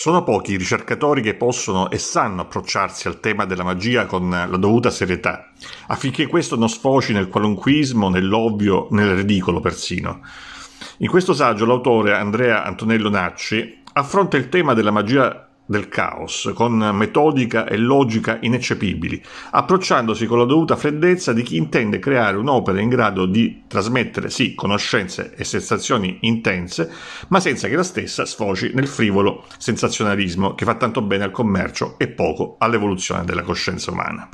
Sono pochi i ricercatori che possono e sanno approcciarsi al tema della magia con la dovuta serietà, affinché questo non sfoci nel qualunquismo, nell'ovvio, nel ridicolo persino. In questo saggio l'autore Andrea Antonello Nacci affronta il tema della magia del caos, con metodica e logica ineccepibili, approcciandosi con la dovuta freddezza di chi intende creare un'opera in grado di trasmettere, sì, conoscenze e sensazioni intense, ma senza che la stessa sfoci nel frivolo sensazionalismo che fa tanto bene al commercio e poco all'evoluzione della coscienza umana.